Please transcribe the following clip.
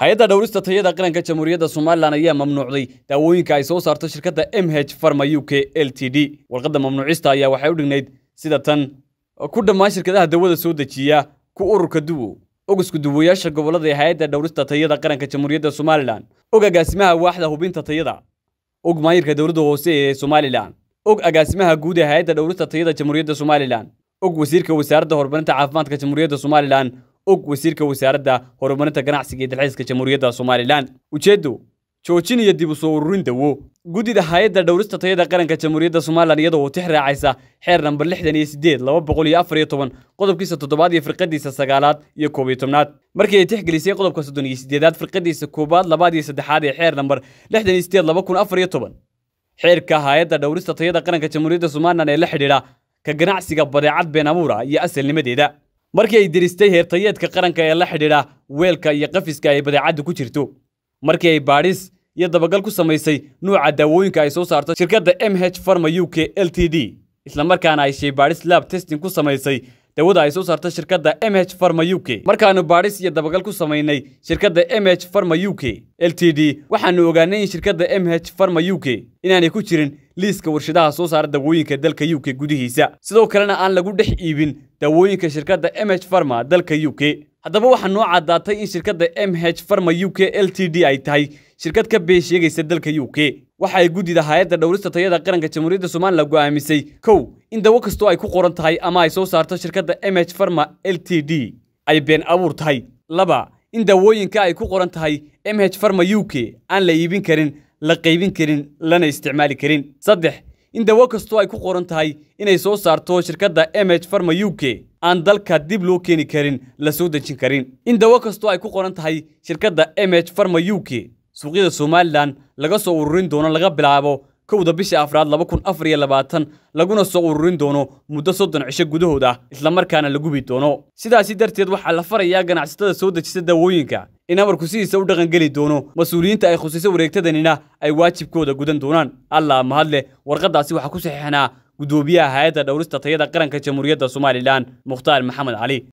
hay-adda dhowrista tayada qaranka jamhuuriyadda somalilan ayaa mamnuucday daawooyinka ay soo saarto shirkadda m h farma u k l t d warqadda mamnuucista ayaa waxay u dhignayd sida tan ku dhammaan shirkadaha dawada soo dejiya ku ururka duwo ogasku duwayaasha gobollada ee hay-adda dhowrista tayada qaranka jamhuuriyadda somalilan og agaasimaha waaxda hubinta tayada og maayirka dowladda hoose ee somalilan og agaasimaha guud ee hay-adda dhowrista tayada jamhuuriyadda somalilan og wasiirka wasaaradda horumarinta caafimaadka jamhuuriyadda somalilan og wasiirka wasaaradda horumarinta ganacsiga ee dalxiiska jamhuuriyadda somalilan ujeeddo joojin iyo dib u soo ururin dawo guddida hay-adda dhowrista tayada qaranka jamhuuriyadda somalilan iyadoo u tix raacaysa xeer namber lixdan iyo siddeed laba boqol iyo afar iyo toban qodobkiisa toddobaad iyo firqadiisa sagaalaad iyo koob iyo tobnaad markii ay tixgelisay qodobka soddon iyo siddeedaad firqadiisa koowaad labaad iyo saddexaad ee xeer namber lixdan iyo siddeed laba kun afar iyo toban xeerka hay-adda dhowrista tayada qaranka jamhuuriyadda somalilan ee la xidhiidha ka ganacsiga badeecad been abuura iyo asalnimadeeda markii ay diristay heertayeedka qaranka ee la xidhiidha weelka iyo qafiska ay badeecaddu ku jirto markii ay baadhis iyo dabagal ku samaysay nuuca daawooyinka ay soo saarto shirkadda m h farma u k l t d islamarkaana ay shaybaadhis lab testing ku samaysay dawada ay soo saarta shirkadda m h farma u k markaannu baadhis iyo dabagal ku samaynay shirkadda m h farma u k l t d waxaannu ogaanay in shirkadda m h farma u k inaanay ku jirin liiska warshadaha soo saara dawooyinka dalka u k gudihiisa sidoo kalena aan lagu dhex iibin dawooyinka shirkadda m h farma dalka u k haddaba waxaa noo caddaatay in shirkadda m h farma u k l t d ay tahay shirkad ka been sheegaysa dalka u k waxaay guddida hay-adda dhowrista tayada qaranka jamhuuriyadda somalilan go'aamisay kow in dawo kastoo ay ku qoran tahay ama ay soo saarto shirkadda m h farma l t d ay been abuur tahay laba in dawooyinka ay ku qoran tahay m h farma u k aan la iibin karin la qaybin karin lana isticmaali karin saddex in dawo kastoo ay ku qoran tahay inay soo saarto shirkadda emh farma u k aan dalka dib loo keeni karin la soo dejin karin in dawo kastoo ay ku qoran tahay shirkadda emh farma u k suuqyada somalilan laga soo ururin doono laga bilaabo kowda bisha afraad laba kun afar iyo labaatan laguna soo ururin doono muddo soddon cisho gudahood ah islamarkaana la gubi doono sidaasi darteed waxaa la farayaa ganacsatada soo dejisa dawooyinka in amarku sidiisa u dhaqan geli doono mas-uuliyiinta ay khusayso wareegtadanina ay waajibkooda gudan doonaan allah mahadleh warqaddaasi waxaa ku saxiixnaa guddoomiyaha hay-adda dhowrista tayada qaranka jamhuuriyadda somalilan mukhtaar maxamed cali